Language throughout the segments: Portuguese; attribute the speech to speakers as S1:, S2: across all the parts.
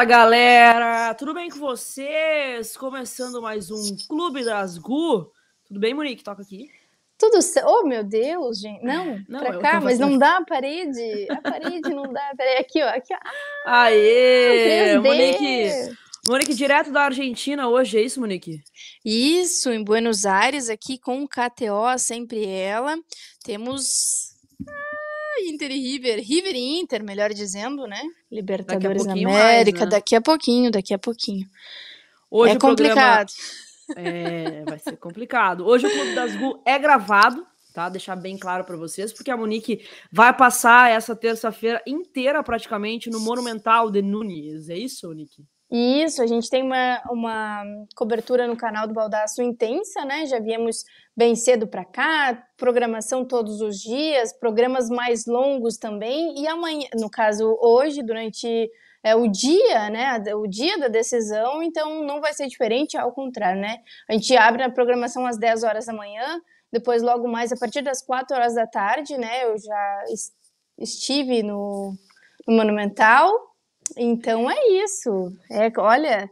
S1: Fala galera, tudo bem com vocês? Começando mais um Clube das Gu. Tudo bem, Monique? Toca aqui.
S2: Tudo certo. Oh, meu Deus, gente. Não, não pra cá, mas assim, não dá a parede. A parede não dá. Peraí, aqui, ó. Aqui, Ah, Aê! Monique, Monique, direto da Argentina hoje, é isso, Monique? Isso, em Buenos Aires, aqui com o KTO, sempre ela. Temos Inter e River, River e Inter, melhor dizendo, né? Libertadores da América, mais, né? daqui a pouquinho, daqui a pouquinho. Hoje é complicado.
S1: Programa... é, vai ser complicado. Hoje o Clube das Gu é gravado, tá? Deixar bem claro para vocês, porque a Monique vai passar essa terça-feira inteira praticamente no Monumental de Nunes. É isso, Monique?
S2: E isso, a gente tem uma, uma cobertura no canal do Baldaço intensa, né? Já viemos bem cedo para cá, programação todos os dias, programas mais longos também. E amanhã, no caso, hoje, durante é, o dia, né? O dia da decisão, então não vai ser diferente, ao contrário, né? A gente abre a programação às 10 horas da manhã, depois, logo mais, a partir das 4 horas da tarde, né? Eu já estive no, no Monumental. Então é isso. É, olha,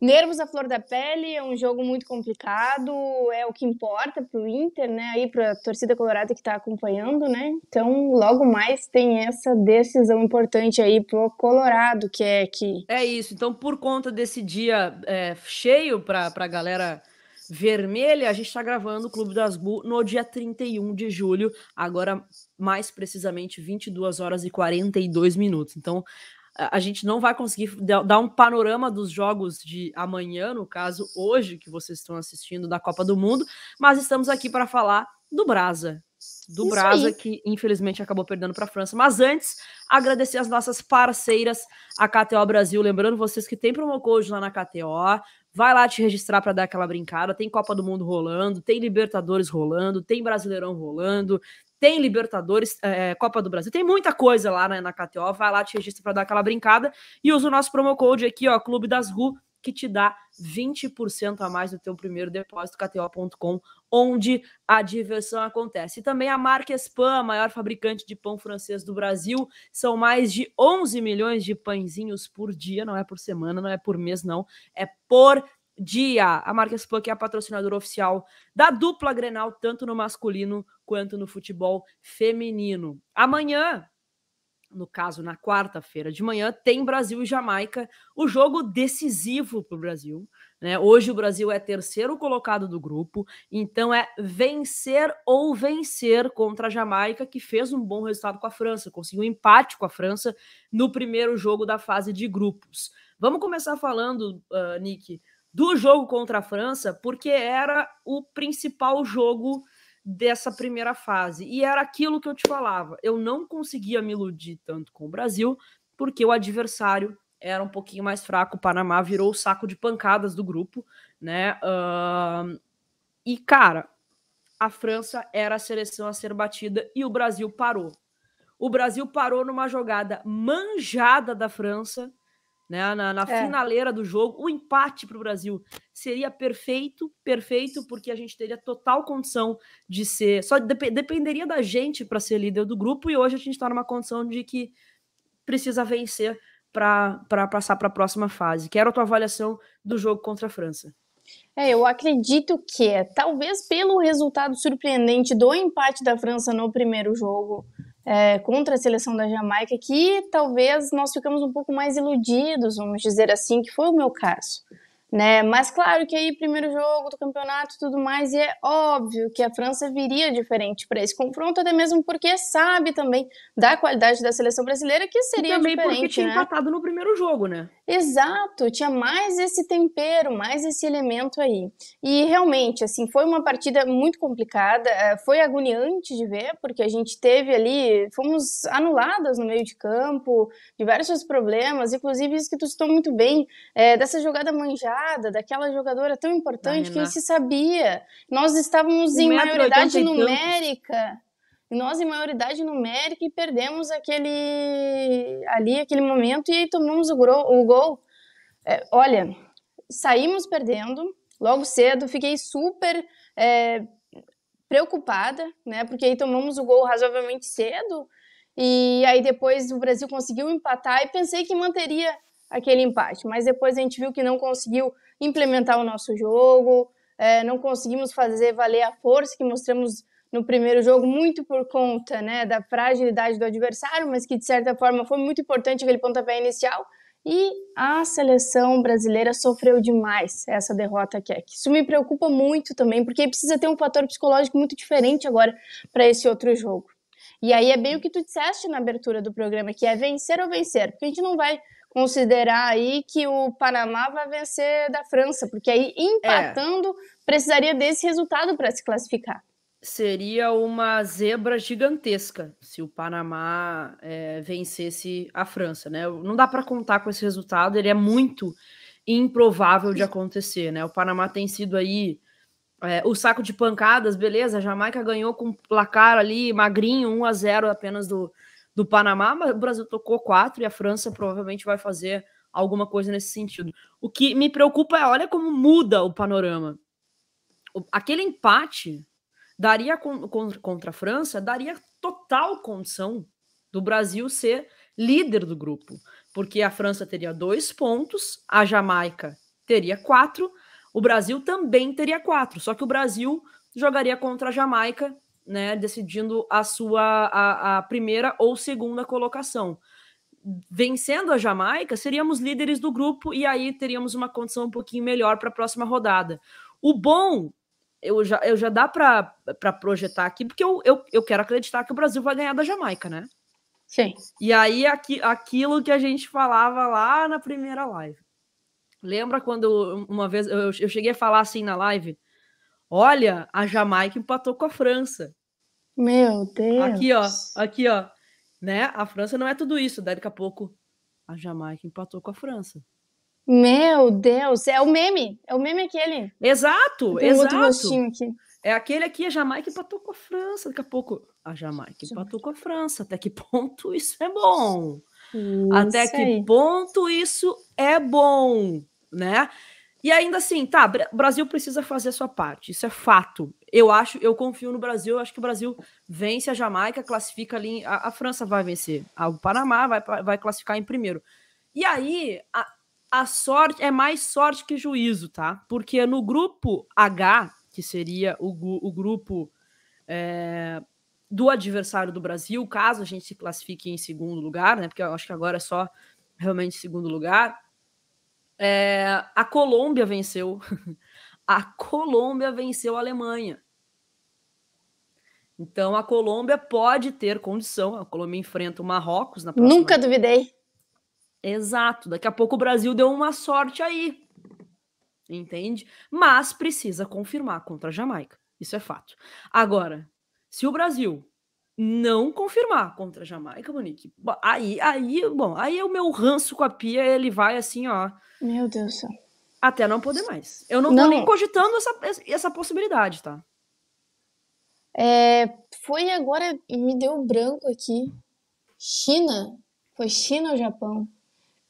S2: nervos à flor da pele, é um jogo muito complicado, é o que importa para o Inter, né? Aí para a torcida colorada que está acompanhando, né? Então, logo mais tem essa decisão importante aí pro Colorado, que é que
S1: é isso. Então, por conta desse dia é, cheio para a galera vermelha, a gente está gravando o Clube das bu no dia 31 de julho, agora mais precisamente 22 horas e 42 minutos. Então, a gente não vai conseguir dar um panorama dos jogos de amanhã, no caso hoje, que vocês estão assistindo da Copa do Mundo, mas estamos aqui para falar do Brasa. Do Isso Brasa, aí. que infelizmente acabou perdendo para a França. Mas antes, agradecer as nossas parceiras, a KTO Brasil. Lembrando vocês que tem promo code lá na KTO. Vai lá te registrar para dar aquela brincada. Tem Copa do Mundo rolando, tem Libertadores rolando, tem Brasileirão rolando, tem Libertadores, é, Copa do Brasil, tem muita coisa lá né, na, na KTO. Vai lá, te registra para dar aquela brincada e usa o nosso promo code aqui, ó, Clube das Ru, que te dá 20% a mais no teu primeiro depósito, KTO.com, onde a diversão acontece. E também a marca Spam, a maior fabricante de pão francês do Brasil, são mais de 11 milhões de pãezinhos por dia, não é por semana, não é por mês, não, é por dia. A Marques Puck é a patrocinadora oficial da dupla Grenal, tanto no masculino quanto no futebol feminino. Amanhã, no caso, na quarta-feira de manhã, tem Brasil e Jamaica, o jogo decisivo para o Brasil. Né? Hoje o Brasil é terceiro colocado do grupo, então é vencer ou vencer contra a Jamaica, que fez um bom resultado com a França, conseguiu um empate com a França no primeiro jogo da fase de grupos. Vamos começar falando, uh, Nick, do jogo contra a França, porque era o principal jogo dessa primeira fase. E era aquilo que eu te falava. Eu não conseguia me iludir tanto com o Brasil, porque o adversário era um pouquinho mais fraco. O Panamá virou o saco de pancadas do grupo, né? Uh... E, cara, a França era a seleção a ser batida e o Brasil parou. O Brasil parou numa jogada manjada da França né? Na, na é. finaleira do jogo, o empate para o Brasil seria perfeito, perfeito, porque a gente teria total condição de ser. Só dep dependeria da gente para ser líder do grupo, e hoje a gente está numa condição de que precisa vencer para passar para a próxima fase. Quero a tua avaliação do jogo contra a França.
S2: É, eu acredito que, é, talvez pelo resultado surpreendente do empate da França no primeiro jogo, é, contra a seleção da Jamaica que talvez nós ficamos um pouco mais iludidos, vamos dizer assim, que foi o meu caso né? Mas claro que aí primeiro jogo do campeonato e tudo mais, e é óbvio que a França viria diferente para esse confronto, até mesmo porque sabe também da qualidade da seleção brasileira que seria e também diferente, porque tinha né? empatado no primeiro jogo, né? Exato, tinha mais esse tempero, mais esse elemento aí. E realmente, assim, foi uma partida muito complicada, eh, foi agoniante de ver, porque a gente teve ali, fomos anuladas no meio de campo, diversos problemas, inclusive isso que tu citou muito bem, é, dessa jogada manjada daquela jogadora tão importante que se sabia. Nós estávamos em maioridade numérica. Nós em maioridade numérica e perdemos aquele ali aquele momento e tomamos o, o gol. É, olha, saímos perdendo logo cedo. Fiquei super é, preocupada, né? Porque aí tomamos o gol razoavelmente cedo. E aí depois o Brasil conseguiu empatar e pensei que manteria aquele empate. Mas depois a gente viu que não conseguiu implementar o nosso jogo, é, não conseguimos fazer valer a força que mostramos no primeiro jogo, muito por conta né, da fragilidade do adversário, mas que de certa forma foi muito importante aquele pontapé inicial. E a seleção brasileira sofreu demais essa derrota aqui. Isso me preocupa muito também, porque precisa ter um fator psicológico muito diferente agora para esse outro jogo. E aí é bem o que tu disseste na abertura do programa, que é vencer ou vencer, porque a gente não vai considerar aí que o Panamá vai vencer da França, porque aí é. empatando é. precisaria desse resultado para se classificar. Seria
S1: uma zebra gigantesca se o Panamá é, vencesse a França, né? Não dá para contar com esse resultado, ele é muito improvável de acontecer, né? O Panamá tem sido aí é, o saco de pancadas, beleza? A Jamaica ganhou com placar ali magrinho, 1 a 0 apenas do, do Panamá, mas o Brasil tocou quatro e a França provavelmente vai fazer alguma coisa nesse sentido. O que me preocupa é, olha como muda o panorama. aquele empate daria contra a França, daria total condição do Brasil ser líder do grupo, porque a França teria dois pontos, a Jamaica teria quatro, o Brasil também teria quatro, só que o Brasil jogaria contra a Jamaica né, decidindo a sua a, a primeira ou segunda colocação. Vencendo a Jamaica, seríamos líderes do grupo e aí teríamos uma condição um pouquinho melhor para a próxima rodada. O bom, eu já, eu já dá para projetar aqui, porque eu, eu, eu quero acreditar que o Brasil vai ganhar da Jamaica, né? Sim. E aí, aqui, aquilo que a gente falava lá na primeira live. Lembra quando uma vez eu, eu cheguei a falar assim na live? Olha, a Jamaica empatou com a França.
S2: Meu Deus. Aqui, ó.
S1: Aqui, ó. Né? A França não é tudo isso. Daí daqui a pouco a Jamaica empatou com a França.
S2: Meu Deus, é o meme, é o meme aquele. Exato, Tem exato. Outro aqui. É aquele aqui, a Jamaica empatou com a França.
S1: Daqui a pouco, a Jamaica, Jamaica. empatou com a França. Até que ponto isso é bom? Isso Até que aí. ponto isso é bom, né? E ainda assim, tá, o Brasil precisa fazer a sua parte, isso é fato. Eu acho, eu confio no Brasil, eu acho que o Brasil vence a Jamaica, classifica ali, a, a França vai vencer, o Panamá vai, vai classificar em primeiro. E aí, a, a sorte é mais sorte que juízo, tá? Porque no grupo H, que seria o, o grupo é, do adversário do Brasil, caso a gente se classifique em segundo lugar, né? Porque eu acho que agora é só realmente segundo lugar. É, a Colômbia venceu. A Colômbia venceu a Alemanha. Então a Colômbia pode ter condição. A Colômbia enfrenta o Marrocos na próxima. Nunca duvidei. Exato. Daqui a pouco o Brasil deu uma sorte aí. Entende? Mas precisa confirmar contra a Jamaica. Isso é fato. Agora, se o Brasil não confirmar contra a Jamaica, Monique. Aí, aí, bom, aí o meu ranço com a pia, ele vai assim, ó. Meu Deus do céu. Até não poder mais. Eu não, não. tô nem cogitando essa, essa possibilidade, tá?
S2: É, foi agora, me deu branco aqui. China, foi China ou Japão?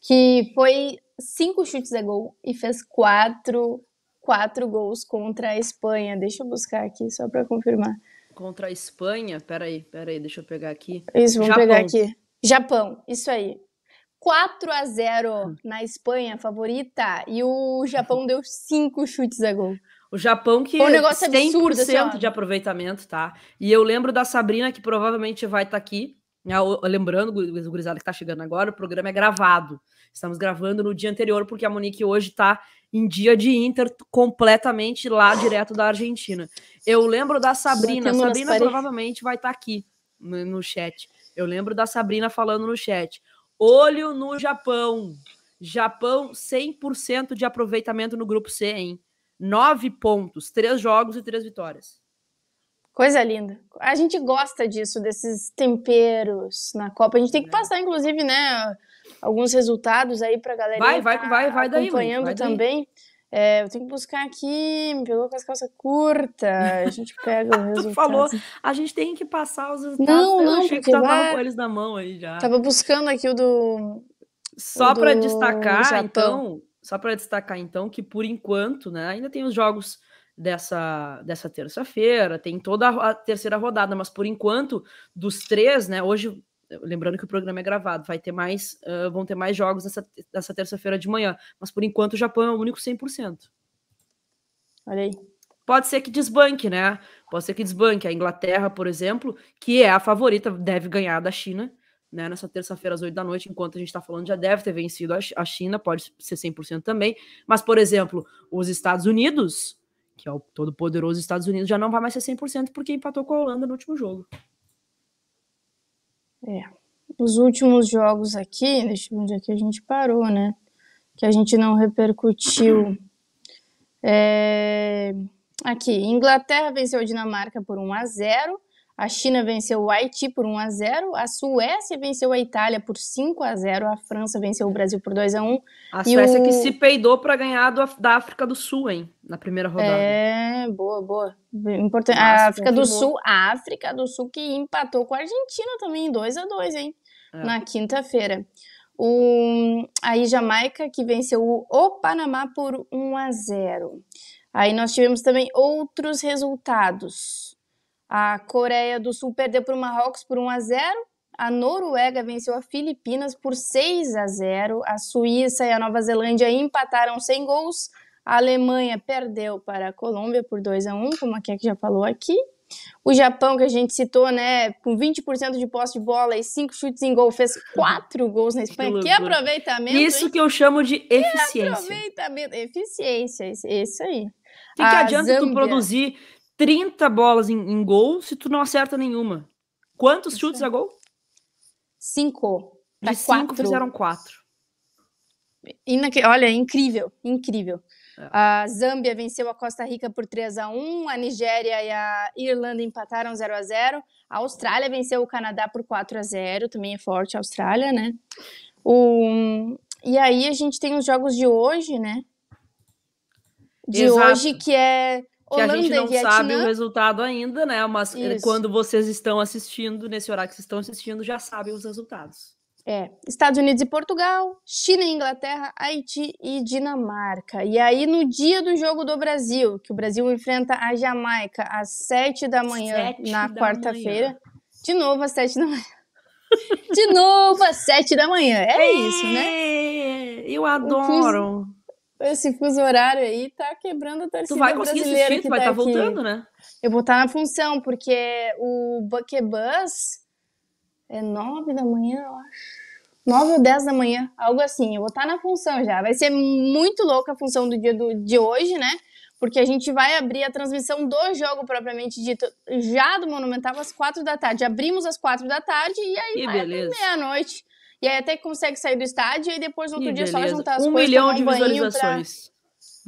S2: Que foi cinco chutes a gol e fez quatro, quatro gols contra a Espanha. Deixa eu buscar aqui só para confirmar
S1: contra a Espanha. Peraí, peraí, deixa eu pegar aqui. Isso, vamos Japão. pegar aqui.
S2: Japão, isso aí. 4 a 0 hum. na Espanha, favorita. E o Japão deu cinco chutes a gol.
S1: O Japão que um negócio 100% absurdo, assim, de aproveitamento, tá? E eu lembro da Sabrina, que provavelmente vai estar tá aqui. Né? Lembrando, o Gurizada que está chegando agora, o programa é gravado. Estamos gravando no dia anterior, porque a Monique hoje está em dia de Inter completamente lá direto da Argentina. Eu lembro da Sabrina, Sabrina provavelmente vai estar tá aqui no, no chat. Eu lembro da Sabrina falando no chat. Olho no Japão. Japão 100% de aproveitamento no grupo C, hein? Nove pontos, três jogos e três vitórias.
S2: Coisa linda. A gente gosta disso, desses temperos na Copa. A gente tem que é. passar, inclusive, né? alguns resultados aí a galera vai, vai, tá vai, vai daí, acompanhando vai também. É, eu tenho que buscar aqui, me pegou com as calças curtas, a gente pega o resultado. tu falou, a gente tem que passar os resultados. Não, eu não, achei que tu tava com eles na mão aí já. Tava buscando aqui o do...
S1: Só para destacar, então, só para destacar então que por enquanto, né, ainda tem os jogos dessa, dessa terça-feira, tem toda a terceira rodada, mas por enquanto, dos três, né? Hoje lembrando que o programa é gravado, vai ter mais, uh, vão ter mais jogos nessa, nessa terça-feira de manhã. Mas por enquanto o Japão é o único 100%. Olha aí. Pode ser que desbanque, né? Pode ser que desbanque. A Inglaterra, por exemplo, que é a favorita, deve ganhar da China, né? Nessa terça-feira às 8 da noite, enquanto a gente está falando, já deve ter vencido a China, pode ser 100% também. Mas, por exemplo, os Estados Unidos, que é o todo poderoso Estados Unidos, já não vai mais ser 100% porque empatou com a Holanda no último
S2: jogo. É. Os últimos jogos aqui, deixa eu ver que a gente parou, né? Que a gente não repercutiu. É... Aqui, Inglaterra venceu a Dinamarca por 1 a 0 a China venceu o Haiti por 1 a 0, a Suécia venceu a Itália por 5 a 0, a França venceu o Brasil por 2 a 1. A Suécia o... que se
S1: peidou para ganhar do, da África do Sul, hein, na primeira rodada. É,
S2: boa, boa. Importante. Nossa, a África do Sul, a África do Sul que empatou com a Argentina também 2 a 2, hein, é. na quinta-feira. O aí Jamaica que venceu o, o Panamá por 1 a 0. Aí nós tivemos também outros resultados. A Coreia do Sul perdeu para o Marrocos por 1 a 0. A Noruega venceu a Filipinas por 6 a 0. A Suíça e a Nova Zelândia empataram sem gols. A Alemanha perdeu para a Colômbia por 2 a 1, como a Kek já falou aqui. O Japão, que a gente citou, né, com 20% de posse de bola e 5 chutes em gol, fez 4 gols na Espanha. Que, que aproveitamento! Isso hein? que eu chamo de eficiência. Que aproveitamento! Eficiência, isso aí. O que, que adianta tu produzir
S1: 30 bolas em, em gol se tu não acerta
S2: nenhuma. Quantos Isso. chutes a gol? Cinco. Tá De quatro. cinco fizeram quatro. Inaque... Olha, incrível, incrível. É. A Zâmbia venceu a Costa Rica por 3 a 1 a Nigéria e a Irlanda empataram 0 a 0 a Austrália venceu o Canadá por 4 a 0 também é forte a Austrália, né? O... E aí a gente tem os jogos de hoje, né? De Exato. hoje que é que Holanda a gente não Vietnã. sabe o
S1: resultado ainda, né? Mas eh, Isso. quando vocês estão assistindo, nesse horário que vocês estão assistindo, já sabem os resultados.
S2: É, Estados Unidos e Portugal, China e Inglaterra, Haiti e Dinamarca. E aí, no dia do jogo do Brasil, que o Brasil enfrenta a Jamaica às sete da manhã sete na quarta-feira. De novo às sete da manhã. De novo às sete da manhã. É, é isso, né? Eu adoro esse fuso horário aí tá quebrando a torcida Tu vai conseguir assistir, tu vai estar tá, tá voltando, né? Eu vou estar tá na função, porque o Buckebus é nove da manhã, eu acho. Nove ou dez da manhã, algo assim. Eu vou estar tá na função já. Vai ser muito louca a função do dia do, de hoje, né? Porque a gente vai abrir a transmissão do jogo propriamente dito, já do Monumental, às quatro da tarde. Abrimos às quatro da tarde e aí vai até meia-noite. E aí até consegue sair do estádio e depois outro dia beleza. só juntar as um coisas. um milhão de visualizações
S1: pra...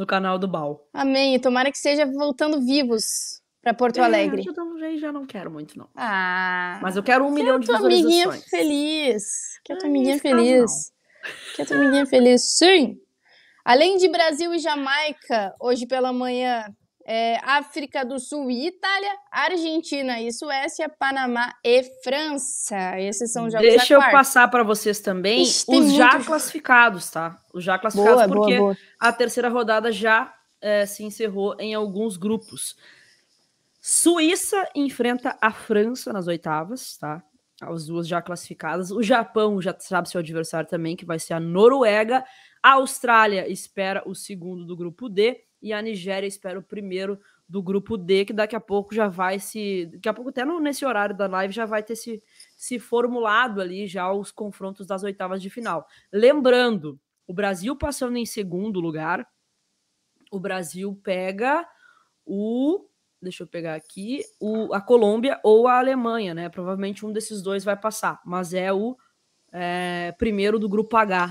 S1: no canal do Bal.
S2: Amém. Tomara que seja voltando vivos para Porto é, Alegre. Eu
S1: também já não quero muito, não.
S2: Ah. Mas
S1: eu quero um milhão de visualizações. Quero
S2: tua amiguinha feliz. Que tua amiguinha feliz. Quero tua amiguinha feliz, sim. Além de Brasil e Jamaica, hoje pela manhã é, África do Sul e Itália, Argentina é, e Suécia, Panamá e França. Esses são os jogos Deixa eu passar
S1: para vocês também Ixi, os já classificados, tá? Os já classificados, boa, porque boa, boa. a terceira rodada já é, se encerrou em alguns grupos. Suíça enfrenta a França nas oitavas, tá? As duas já classificadas. O Japão já sabe seu adversário também, que vai ser a Noruega. A Austrália espera o segundo do grupo D e a Nigéria espera o primeiro do grupo D, que daqui a pouco já vai se. Daqui a pouco, até no, nesse horário da live, já vai ter se, se formulado ali já os confrontos das oitavas de final. Lembrando, o Brasil passando em segundo lugar, o Brasil pega o. Deixa eu pegar aqui, o, a Colômbia ou a Alemanha, né? Provavelmente um desses dois vai passar, mas é o é, primeiro do grupo H.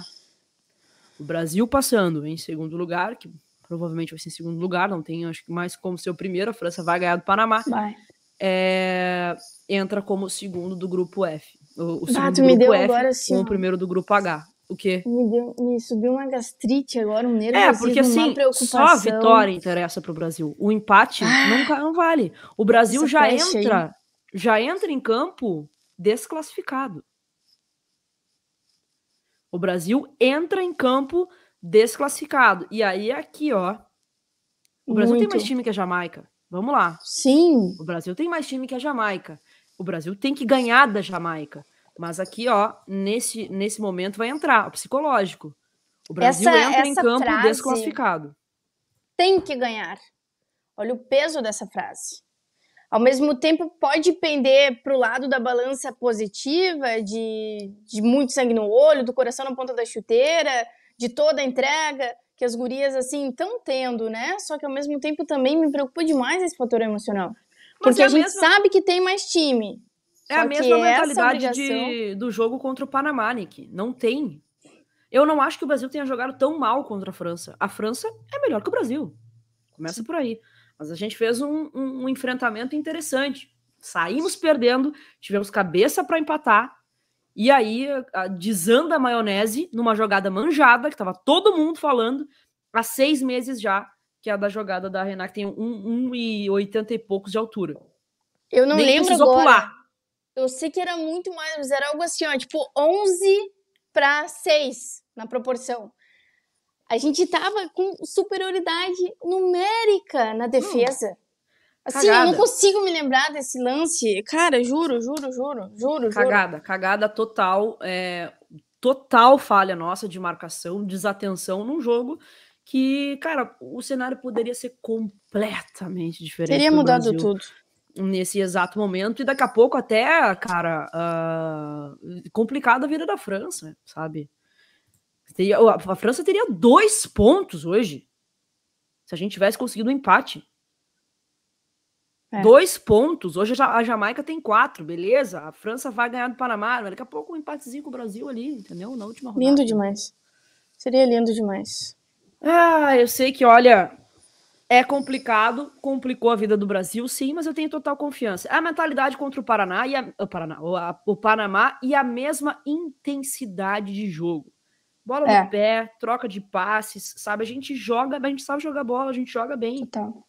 S1: O Brasil passando em segundo lugar, que provavelmente vai ser em segundo lugar, não tem acho que mais como seu primeiro, a França vai ganhar do Panamá. Vai. É, entra como segundo do grupo F. O, o ah, segundo deu F agora Com assim, o primeiro do grupo H. O quê?
S2: Me, deu, me subiu uma gastrite agora, um nervosismo, É, porque assim, só a vitória
S1: interessa para o Brasil. O empate ah, nunca não
S2: vale. O Brasil já entra, aí.
S1: já entra em campo desclassificado. O Brasil entra em campo desclassificado. E aí aqui, ó.
S2: O Brasil Muito. tem mais time
S1: que a Jamaica. Vamos lá.
S2: Sim.
S1: O Brasil tem mais time que a Jamaica. O Brasil tem que ganhar da Jamaica. Mas aqui, ó, nesse, nesse momento vai entrar o psicológico.
S2: O Brasil essa, entra essa em campo frase, desclassificado. Tem que ganhar. Olha o peso dessa frase. Ao mesmo tempo, pode pender para o lado da balança positiva, de, de muito sangue no olho, do coração na ponta da chuteira, de toda a entrega que as gurias, assim, estão tendo, né? Só que ao mesmo tempo também me preocupa demais esse fator emocional. porque é a, a mesma... gente sabe que tem mais time. É a mesma mentalidade obrigação... de,
S1: do jogo contra
S2: o Panamá, Nick. Não tem.
S1: Eu não acho que o Brasil tenha jogado tão mal contra a França. A França é melhor que o Brasil. Começa por aí. Mas a gente fez um, um, um enfrentamento interessante. Saímos perdendo, tivemos cabeça para empatar, e aí desanda a maionese numa jogada manjada, que tava todo mundo falando, há seis meses já, que é a da jogada da Renata, que tem 1,80 um, um e, e poucos de altura.
S2: Eu não Nem lembro agora. Pular. Eu sei que era muito mais, mas era algo assim, ó, tipo 11 para 6 na proporção. A gente tava com superioridade numérica na hum. defesa. Assim, cagada. eu não consigo me lembrar desse lance. Cara, juro, juro, juro, juro. Cagada, juro. cagada total. É, total falha
S1: nossa de marcação, desatenção num jogo que, cara, o cenário poderia ser
S2: completamente diferente. Teria mudado Brasil. tudo
S1: nesse exato momento, e daqui a pouco até, cara, uh, complicada a vida da França, sabe? Teria, a França teria dois pontos hoje se a gente tivesse conseguido um empate. É. Dois pontos. Hoje a Jamaica tem quatro, beleza? A França vai ganhar do Panamá. Daqui a pouco um empatezinho com o Brasil ali, entendeu? Na última rodada. Lindo demais.
S2: Seria lindo demais. Ah, eu sei que, olha,
S1: é complicado, complicou a vida do Brasil, sim, mas eu tenho total confiança. É a mentalidade contra o Paraná e a, o, Paraná, o, a, o Panamá e a mesma intensidade de jogo. Bola é. no pé, troca de passes, sabe? A gente joga, a gente sabe jogar bola, a gente joga bem. Total.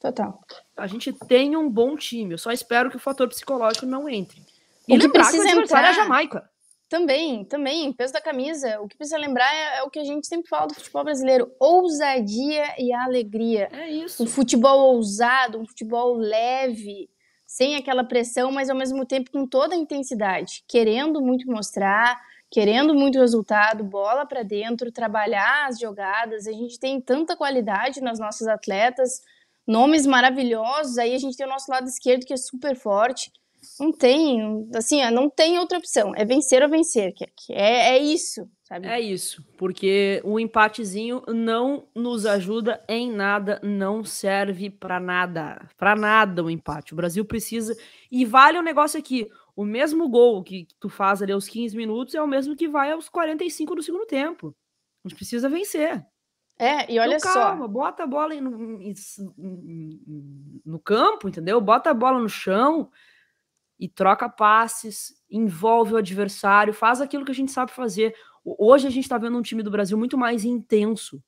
S1: Total. A gente tem um bom time. Eu só espero que o fator psicológico
S2: não entre. E o que precisa que o é entrar é a Jamaica. Também, também, peso da camisa. O que precisa lembrar é, é, o que a gente sempre fala do futebol brasileiro: ousadia e alegria. É isso. Um futebol ousado, um futebol leve, sem aquela pressão, mas ao mesmo tempo com toda a intensidade, querendo muito mostrar, querendo muito resultado, bola para dentro, trabalhar as jogadas. A gente tem tanta qualidade nas nossas atletas, nomes maravilhosos. Aí a gente tem o nosso lado esquerdo que é super forte. Não tem, assim, não tem outra opção. É vencer ou vencer, que é, é isso, sabe?
S1: É isso, porque o empatezinho não nos ajuda em nada, não serve para nada. Para nada o um empate. O Brasil precisa. E vale o um negócio aqui: o mesmo gol que tu faz ali aos 15 minutos é o mesmo que vai aos 45 do segundo tempo. A gente precisa vencer. É, e olha então, só. Calma, bota a bola no, no, campo, entendeu? Bota a bola no chão e troca passes, envolve o adversário, faz aquilo que a gente sabe fazer. Hoje a gente está vendo um time do Brasil muito mais intenso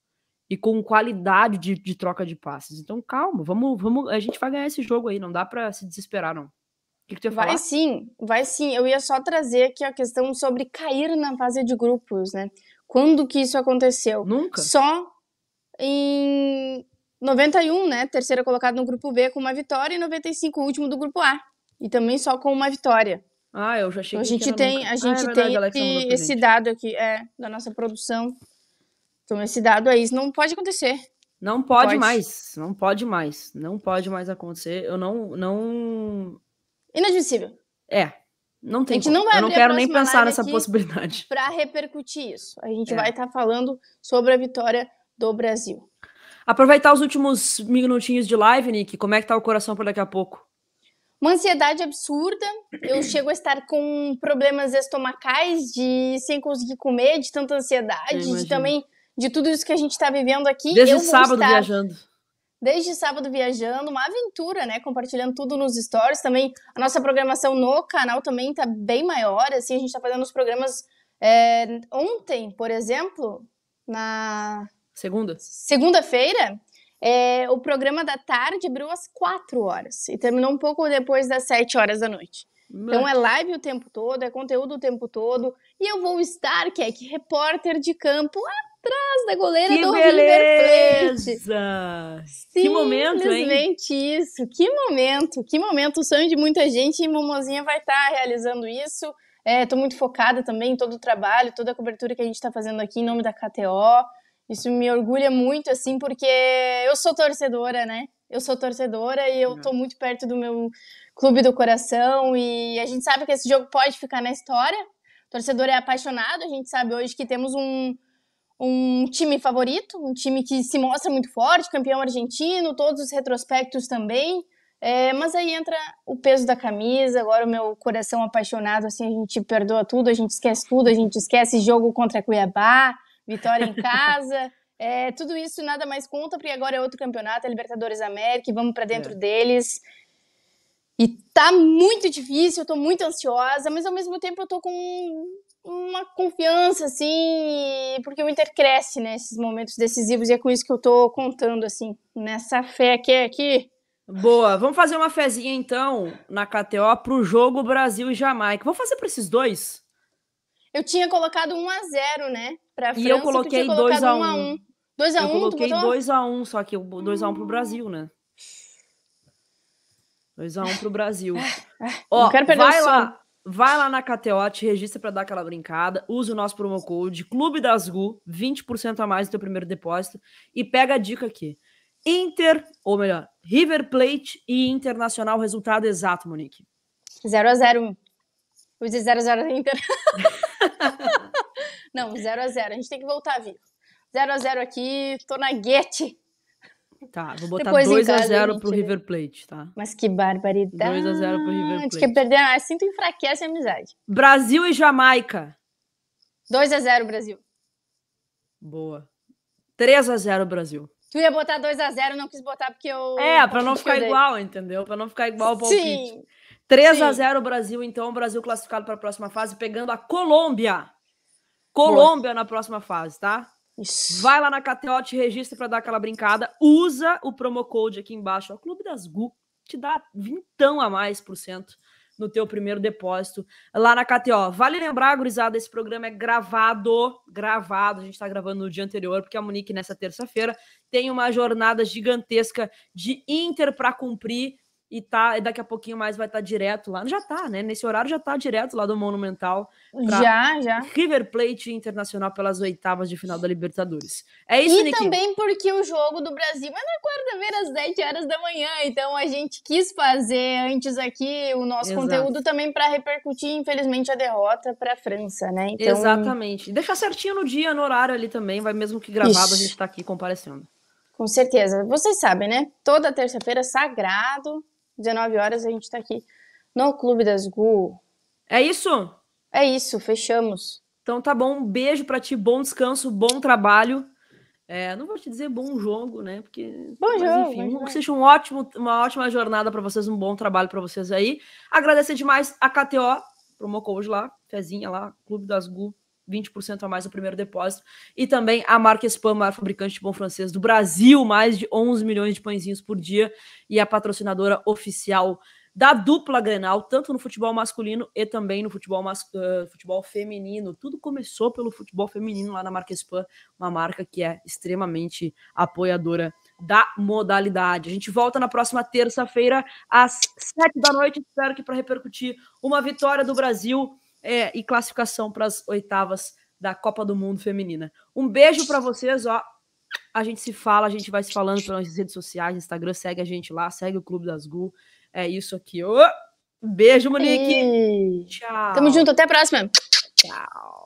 S1: e com qualidade de, de troca de passes. Então, calma, vamos, vamos, a gente vai ganhar esse jogo aí, não dá para se desesperar, não. O Que que vai sim,
S2: vai sim. Eu ia só trazer aqui a questão sobre cair na fase de grupos, né? Quando que isso aconteceu? Nunca. Só em 91, né, terceira colocada no grupo B com uma vitória e 95 último do grupo A e também só com uma vitória. Ah, eu já achei então, que a gente tem nunca. a gente ah, é verdade, tem esse, esse dado aqui é da nossa produção. Então esse dado aí isso não pode acontecer. Não pode, pode, mais,
S1: não pode mais, não pode mais acontecer. Eu não, não. Inadmissível. É, não tem. A gente como. não vai. Eu não quero nem pensar nessa possibilidade.
S2: Para repercutir isso, a gente é. vai estar tá falando sobre a vitória do Brasil.
S1: Aproveitar os últimos minutinhos de live, Nick. Como é que tá o coração por daqui a pouco?
S2: Uma ansiedade absurda. Eu chego a estar com problemas estomacais de sem conseguir comer, de tanta ansiedade, de também de tudo isso que a gente está vivendo aqui. Desde sábado estar... viajando. Desde sábado viajando, uma aventura, né? Compartilhando tudo nos stories. Também a nossa programação no canal também está bem maior. Assim, a gente está fazendo os programas é... ontem, por exemplo, na Segunda? Segunda-feira, é, o programa da tarde abriu às 4 horas e terminou um pouco depois das 7 horas da noite. Mas... Então é live o tempo todo, é conteúdo o tempo todo. E eu vou estar, que é que repórter de campo atrás da goleira que do beleza! River
S1: Plate. Que momento, hein? Simplesmente
S2: isso. Que momento, que momento. O sonho de muita gente e Momozinha vai estar tá realizando isso. Estou é, muito focada também em todo o trabalho, toda a cobertura que a gente está fazendo aqui em nome da KTO. Isso me orgulha muito, assim, porque eu sou torcedora, né? Eu sou torcedora e eu uhum. tô muito perto do meu clube do coração e a gente sabe que esse jogo pode ficar na história. O torcedor é apaixonado, a gente sabe hoje que temos um, um time favorito, um time que se mostra muito forte, campeão argentino, todos os retrospectos também. É, mas aí entra o peso da camisa, agora o meu coração apaixonado, assim, a gente perdoa tudo, a gente esquece tudo, a gente esquece jogo contra Cuiabá, vitória em casa. É, tudo isso nada mais conta, porque agora é outro campeonato, é Libertadores América, vamos para dentro é. deles. E tá muito difícil, eu tô muito ansiosa, mas ao mesmo tempo eu tô com uma confiança, assim, porque o Inter cresce, né, momentos decisivos, e é com isso que eu tô contando, assim, nessa fé
S1: que é aqui. Boa, vamos fazer uma fezinha então na KTO pro jogo Brasil e Jamaica. Vamos fazer para esses dois?
S2: Eu tinha colocado 1 a 0 né? Pra França, e eu coloquei 2 x 1. 2 x 1. 2 a eu coloquei 2
S1: x 1, só que 2 x 1 pro Brasil, né? 2 x 1 pro Brasil.
S2: Ah, Ó, vai lá.
S1: Vai lá na KTO, te registra pra dar aquela brincada, usa o nosso promo code Clube das Gu, 20% a mais no teu primeiro depósito e pega a dica aqui. Inter, ou melhor, River Plate e Internacional, resultado exato, Monique. 0 x
S2: 0 Eu disse 0 x 0 Inter. Não, 0 x 0 A gente tem que voltar vivo. 0 x 0 aqui, tô na guete. Tá, vou botar 2x0 pro né? River Plate, tá? Mas que barbaridade. 2x0 pro River Plate. A gente quer perder, ah, sinto enfraquece a amizade. Brasil e Jamaica. 2x0 Brasil.
S1: Boa. 3x0 Brasil.
S2: Tu ia botar 2x0, não quis botar porque eu. É, pra não ficar igual,
S1: entendeu? Pra não ficar igual o palpite. Sim.
S2: 3 Sim. a 0
S1: Brasil, então, Brasil classificado para a próxima fase, pegando a Colômbia. Colômbia Boa. na próxima fase, tá? Isso. Vai lá na KTO, te registra para dar aquela brincada. Usa o promo code aqui embaixo, o Clube das Gu. Te dá vintão a mais por cento no teu primeiro depósito lá na KTO. Vale lembrar, gurizada, esse programa é gravado, gravado, a gente está gravando no dia anterior, porque a Monique, nessa terça-feira, tem uma jornada gigantesca de Inter para cumprir e tá, e daqui a pouquinho mais vai estar tá direto lá. Já tá, né? Nesse horário já tá direto lá do Monumental. Já, já. River Plate Internacional pelas oitavas de final da Libertadores. É isso, E Niki? também
S2: porque o jogo do Brasil é na quarta-feira às 7 horas da manhã, então a gente quis fazer antes aqui o nosso Exato. conteúdo também para repercutir, infelizmente, a derrota para a França, né? Então... Exatamente. deixa certinho no dia, no horário ali também, vai mesmo que gravado a gente
S1: tá aqui comparecendo.
S2: Com certeza. Vocês sabem, né? Toda terça-feira, sagrado, 19 horas, a gente tá aqui no Clube das Gu. É isso? É isso, fechamos. Então tá bom, um beijo para ti, bom
S1: descanso, bom trabalho. É, não vou te dizer bom jogo, né? Porque. Bom mas, jogo. Enfim, bom que seja um ótimo, uma ótima jornada para vocês, um bom trabalho para vocês aí. Agradecer demais a KTO, promocou hoje lá, Fezinha lá, Clube das Gu 20% a mais no primeiro depósito. E também a marca Spam, maior fabricante de pão francês do Brasil, mais de 11 milhões de pãezinhos por dia e a patrocinadora oficial da dupla Grenal, tanto no futebol masculino e também no futebol, mas, uh, futebol feminino. Tudo começou pelo futebol feminino lá na marca Spam, uma marca que é extremamente apoiadora da modalidade. A gente volta na próxima terça-feira às sete da noite, espero que para repercutir uma vitória do Brasil é, e classificação para as oitavas da Copa do Mundo Feminina. Um beijo para vocês, ó. A gente se fala, a gente vai se falando pelas redes sociais, Instagram, segue a gente lá, segue o Clube das Gu. É isso aqui. Ô, beijo, Monique.
S2: Ei. Tchau. Tamo junto, até a próxima.
S1: Tchau.